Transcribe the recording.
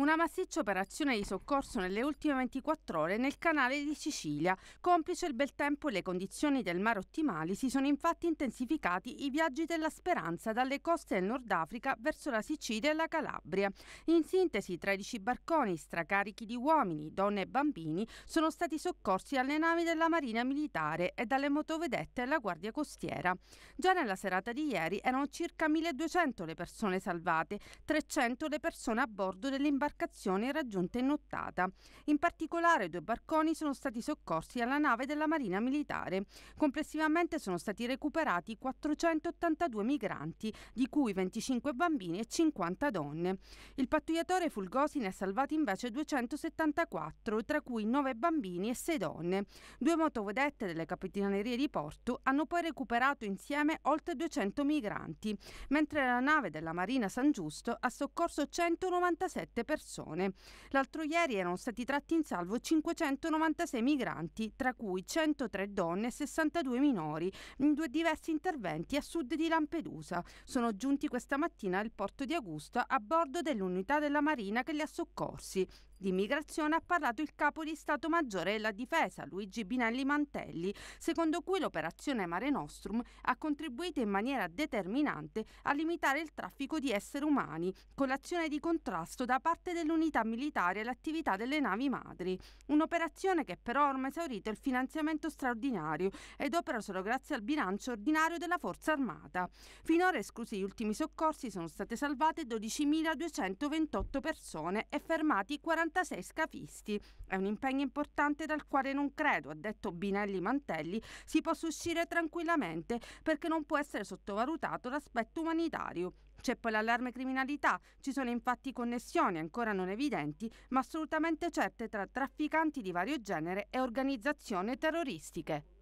Una massiccia operazione di soccorso nelle ultime 24 ore nel canale di Sicilia. Complice il bel tempo e le condizioni del mare ottimali, si sono infatti intensificati i viaggi della speranza dalle coste del Nord Africa verso la Sicilia e la Calabria. In sintesi, 13 barconi stracarichi di uomini, donne e bambini sono stati soccorsi dalle navi della Marina Militare e dalle motovedette della Guardia Costiera. Già nella serata di ieri erano circa 1200 le persone salvate, 300 le persone a bordo dell'imbarcazione imbarcazione raggiunta in nottata. In particolare due barconi sono stati soccorsi alla nave della Marina Militare. Complessivamente sono stati recuperati 482 migranti, di cui 25 bambini e 50 donne. Il pattugliatore Fulgosi ne ha salvati invece 274, tra cui 9 bambini e 6 donne. Due motovedette delle capitanerie di porto hanno poi recuperato insieme oltre 200 migranti, mentre la nave della Marina San Giusto ha soccorso 197 persone persone. L'altro ieri erano stati tratti in salvo 596 migranti, tra cui 103 donne e 62 minori, in due diversi interventi a sud di Lampedusa. Sono giunti questa mattina al porto di Augusta a bordo dell'unità della Marina che li ha soccorsi. Di immigrazione ha parlato il capo di Stato Maggiore della Difesa, Luigi Binelli Mantelli, secondo cui l'operazione Mare Nostrum ha contribuito in maniera determinante a limitare il traffico di esseri umani, con l'azione di contrasto da parte dell'unità militare e l'attività delle navi madri. Un'operazione che però ha ormai esaurito il finanziamento straordinario ed opera solo grazie al bilancio ordinario della Forza Armata. Finora, esclusi gli ultimi soccorsi, sono state salvate 12.228 persone e fermati 40 56 scafisti. È un impegno importante dal quale non credo, ha detto Binelli Mantelli, si possa uscire tranquillamente perché non può essere sottovalutato l'aspetto umanitario. C'è poi l'allarme criminalità, ci sono infatti connessioni ancora non evidenti ma assolutamente certe tra trafficanti di vario genere e organizzazioni terroristiche.